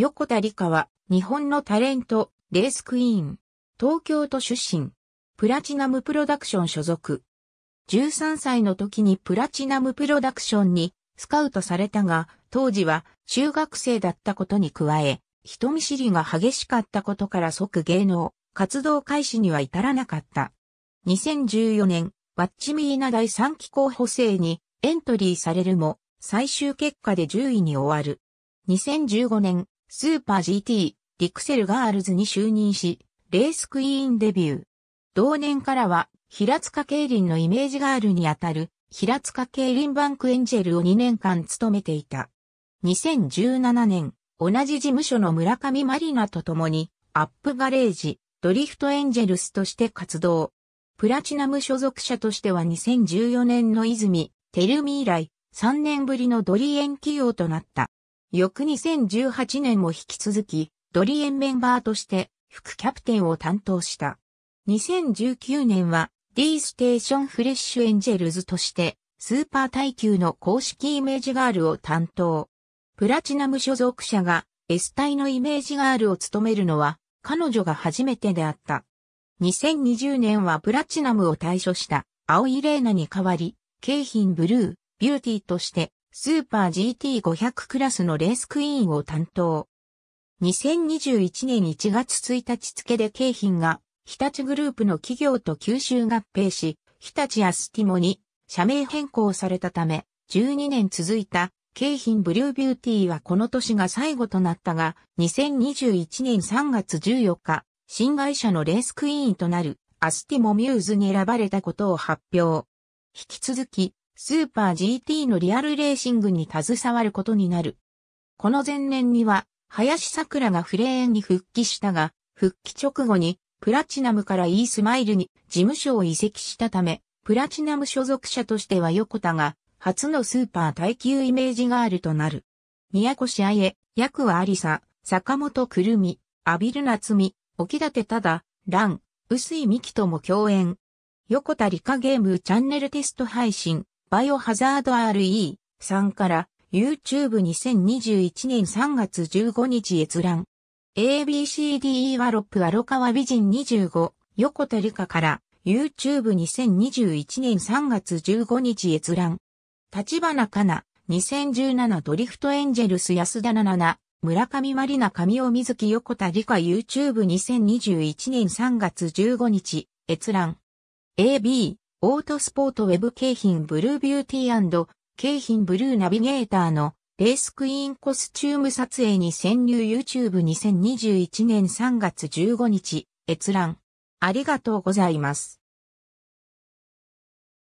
横田理香は、日本のタレント、レースクイーン。東京都出身。プラチナムプロダクション所属。13歳の時にプラチナムプロダクションにスカウトされたが、当時は中学生だったことに加え、人見知りが激しかったことから即芸能、活動開始には至らなかった。2014年、ワッチミーナ第3期候補生にエントリーされるも、最終結果で10位に終わる。2015年、スーパー GT、リクセルガールズに就任し、レースクイーンデビュー。同年からは、平塚競輪のイメージガールにあたる、平塚競輪バンクエンジェルを2年間務めていた。2017年、同じ事務所の村上マリナと共に、アップガレージ、ドリフトエンジェルスとして活動。プラチナム所属者としては2014年の泉、テルミ以来、3年ぶりのドリーン起用となった。翌2018年も引き続き、ドリエンメンバーとして副キャプテンを担当した。2019年は D ステーションフレッシュエンジェルズとしてスーパー耐久の公式イメージガールを担当。プラチナム所属者が S 隊のイメージガールを務めるのは彼女が初めてであった。2020年はプラチナムを退所した青レーナに代わり、景品ブルー、ビューティーとしてスーパー GT500 クラスのレースクイーンを担当。2021年1月1日付で京浜が日立グループの企業と吸収合併し、日立アスティモに社名変更されたため、12年続いた京浜ブリュービューティーはこの年が最後となったが、2021年3月14日、新会社のレースクイーンとなるアスティモミューズに選ばれたことを発表。引き続き、スーパー GT のリアルレーシングに携わることになる。この前年には、林桜がフレーンに復帰したが、復帰直後に、プラチナムから e スマイルに事務所を移籍したため、プラチナム所属者としては横田が、初のスーパー耐久イメージガールとなる。宮越彩、役はありさ、坂本くるみ、浴びる夏美、沖立ただ、蘭、薄井美希とも共演。横田理科ゲームチャンネルテスト配信。バイオハザード RE さんから YouTube 2021年3月15日閲覧。ABCDE ワロップアロカワ美人25横田理香から YouTube 2021年3月15日閲覧。立花かな2017ドリフトエンジェルス安田七な。村上まりな神尾水木横田理香 YouTube2021 年3月15日閲覧。AB オートスポートウェブ景品ブルービューティー景品ブルーナビゲーターのレースクイーンコスチューム撮影に潜入 YouTube2021 年3月15日閲覧。ありがとうございます。